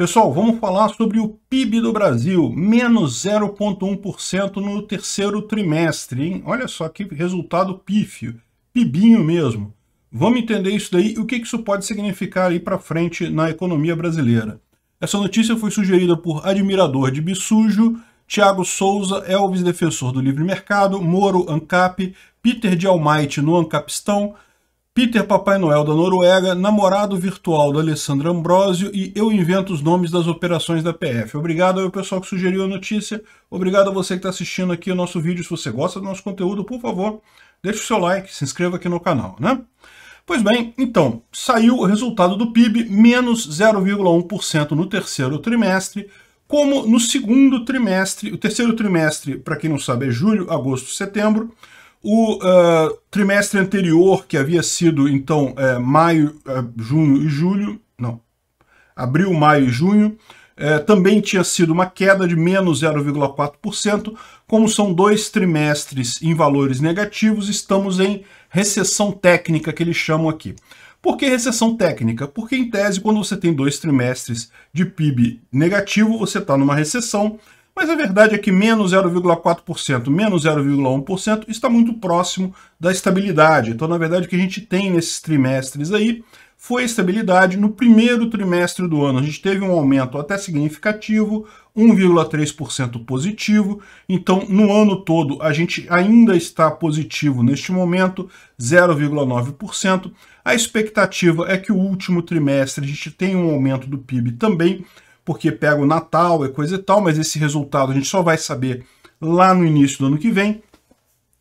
Pessoal, vamos falar sobre o PIB do Brasil, menos 0,1% no terceiro trimestre, hein? Olha só que resultado pífio, pibinho mesmo. Vamos entender isso daí e o que isso pode significar aí para frente na economia brasileira. Essa notícia foi sugerida por admirador de Bissujo, Thiago Souza, Elvis Defensor do Livre Mercado, Moro Ancap, Peter de Almighty no Ancapistão, Peter Papai Noel da Noruega, namorado virtual da Alessandra Ambrosio e eu invento os nomes das operações da PF. Obrigado ao pessoal que sugeriu a notícia, obrigado a você que está assistindo aqui o nosso vídeo. Se você gosta do nosso conteúdo, por favor, deixe o seu like, se inscreva aqui no canal, né? Pois bem, então, saiu o resultado do PIB, menos 0,1% no terceiro trimestre, como no segundo trimestre, o terceiro trimestre, para quem não sabe, é julho, agosto, setembro, o uh, trimestre anterior, que havia sido, então, é, maio, é, junho e julho, não, abril, maio e junho, é, também tinha sido uma queda de menos 0,4%. Como são dois trimestres em valores negativos, estamos em recessão técnica, que eles chamam aqui. Por que recessão técnica? Porque, em tese, quando você tem dois trimestres de PIB negativo, você está numa recessão, mas a verdade é que menos 0,4%, menos 0,1% está muito próximo da estabilidade. Então, na verdade, o que a gente tem nesses trimestres aí foi a estabilidade no primeiro trimestre do ano. A gente teve um aumento até significativo, 1,3% positivo. Então, no ano todo, a gente ainda está positivo neste momento, 0,9%. A expectativa é que o último trimestre a gente tenha um aumento do PIB também, porque pega o Natal, é coisa e tal, mas esse resultado a gente só vai saber lá no início do ano que vem.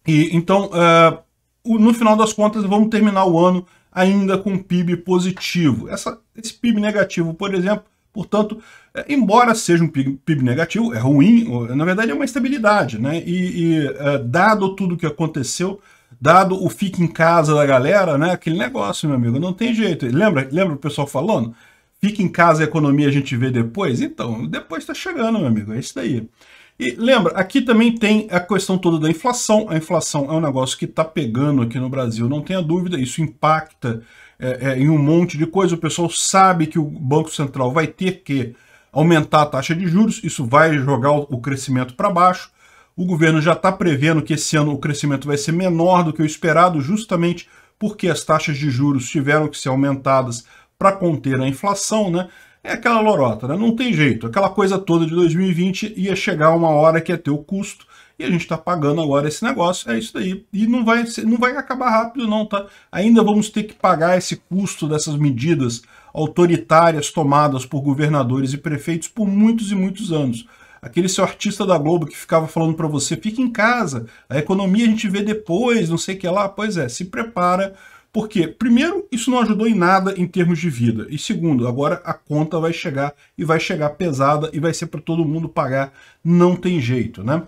E então, uh, no final das contas, vamos terminar o ano ainda com PIB positivo. Essa, esse PIB negativo, por exemplo, portanto, eh, embora seja um PIB negativo, é ruim, na verdade é uma estabilidade, né? E, e uh, dado tudo o que aconteceu, dado o fique em casa da galera, né? Aquele negócio, meu amigo, não tem jeito. Lembra, lembra o pessoal falando? Fica em casa, a economia a gente vê depois? Então, depois está chegando, meu amigo, é isso daí. E lembra, aqui também tem a questão toda da inflação. A inflação é um negócio que está pegando aqui no Brasil, não tenha dúvida. Isso impacta é, é, em um monte de coisa. O pessoal sabe que o Banco Central vai ter que aumentar a taxa de juros. Isso vai jogar o crescimento para baixo. O governo já está prevendo que esse ano o crescimento vai ser menor do que o esperado, justamente porque as taxas de juros tiveram que ser aumentadas para conter a inflação, né? É aquela lorota, né? não tem jeito. Aquela coisa toda de 2020 ia chegar uma hora que ia ter o custo e a gente está pagando agora esse negócio, é isso daí. E não vai, não vai acabar rápido não, tá? Ainda vamos ter que pagar esse custo dessas medidas autoritárias tomadas por governadores e prefeitos por muitos e muitos anos. Aquele seu artista da Globo que ficava falando para você, fica em casa, a economia a gente vê depois, não sei o que lá. Pois é, se prepara, porque, primeiro, isso não ajudou em nada em termos de vida. E segundo, agora a conta vai chegar e vai chegar pesada e vai ser para todo mundo pagar. Não tem jeito, né?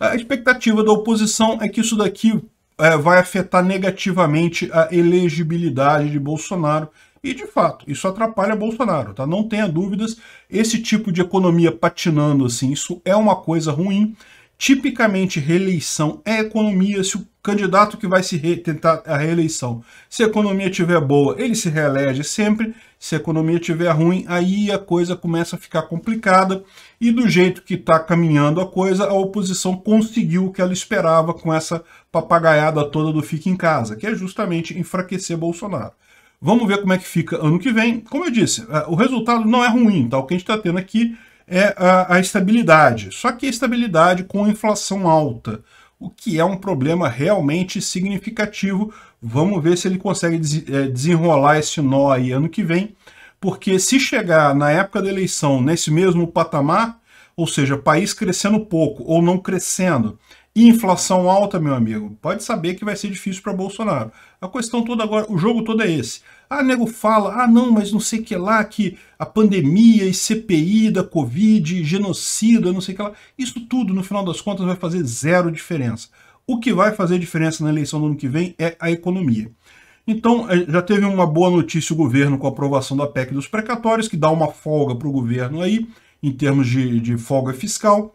A expectativa da oposição é que isso daqui é, vai afetar negativamente a elegibilidade de Bolsonaro. E, de fato, isso atrapalha Bolsonaro, tá? Não tenha dúvidas, esse tipo de economia patinando assim, isso é uma coisa ruim. Tipicamente, reeleição é economia. Se o candidato que vai se re, tentar a reeleição, se a economia tiver boa, ele se reelege sempre. Se a economia tiver ruim, aí a coisa começa a ficar complicada. E do jeito que está caminhando a coisa, a oposição conseguiu o que ela esperava com essa papagaiada toda do fique em casa, que é justamente enfraquecer Bolsonaro. Vamos ver como é que fica ano que vem. Como eu disse, é, o resultado não é ruim, tá? O que a gente está tendo aqui é a, a estabilidade. Só que a estabilidade com inflação alta, o que é um problema realmente significativo. Vamos ver se ele consegue é, desenrolar esse nó aí ano que vem, porque se chegar na época da eleição nesse mesmo patamar, ou seja, país crescendo pouco ou não crescendo, inflação alta, meu amigo, pode saber que vai ser difícil para Bolsonaro. A questão toda agora, o jogo todo é esse. Ah, nego fala, ah não, mas não sei que lá, que a pandemia e CPI da Covid, genocida, não sei que lá. Isso tudo, no final das contas, vai fazer zero diferença. O que vai fazer diferença na eleição do ano que vem é a economia. Então, eh, já teve uma boa notícia o governo com a aprovação da PEC dos precatórios, que dá uma folga para o governo aí, em termos de, de folga fiscal.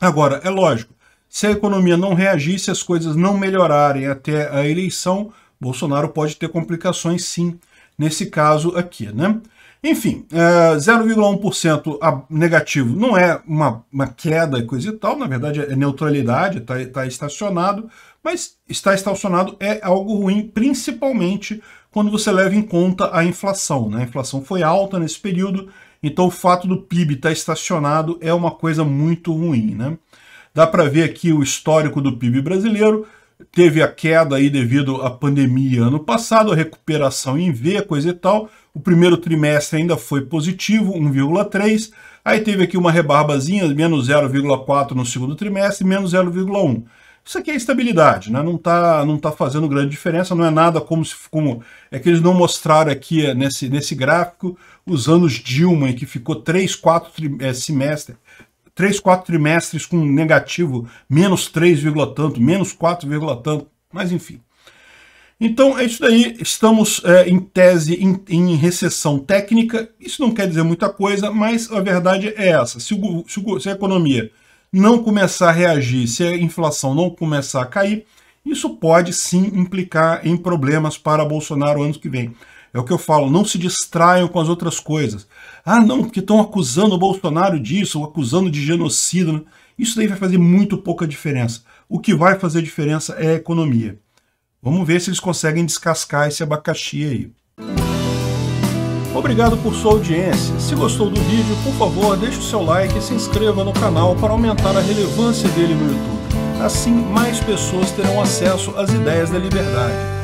Agora, é lógico, se a economia não reagir, se as coisas não melhorarem até a eleição, Bolsonaro pode ter complicações sim, nesse caso aqui, né? Enfim, 0,1% é, negativo não é uma, uma, queda e coisa e tal, na verdade é neutralidade, está tá estacionado, mas está estacionado é algo ruim, principalmente quando você leva em conta a inflação. Né? A inflação foi alta nesse período, então o fato do PIB estar tá estacionado é uma coisa muito ruim. Né? Dá para ver aqui o histórico do PIB brasileiro, teve a queda aí devido à pandemia ano passado, a recuperação em V, coisa e tal. O primeiro trimestre ainda foi positivo, 1,3. Aí teve aqui uma rebarbazinha, menos 0,4 no segundo trimestre, menos 0,1. Isso aqui é estabilidade, né? não está não tá fazendo grande diferença, não é nada como se como é que eles não mostraram aqui eh, nesse, nesse gráfico os anos Dilma, em que ficou 3, 4 é, semestres três, quatro trimestres com negativo, menos 3, tanto, menos 4, tanto, mas enfim. Então é isso daí, estamos é, em tese em, em, recessão técnica, isso não quer dizer muita coisa, mas a verdade é essa, se, o, se, o, se a economia não começar a reagir, se a inflação não começar a cair, isso pode sim implicar em problemas para Bolsonaro ano que vem. É o que eu falo, não se distraiam com as outras coisas. Ah, não, porque estão acusando o Bolsonaro disso, ou acusando de genocídio. Né? Isso daí vai fazer muito pouca diferença. O que vai fazer diferença é a economia. Vamos ver se eles conseguem descascar esse abacaxi aí. Obrigado por sua audiência. Se gostou do vídeo, por favor, deixe o seu like e se inscreva no canal para aumentar a relevância dele no YouTube. Assim, mais pessoas terão acesso às ideias da liberdade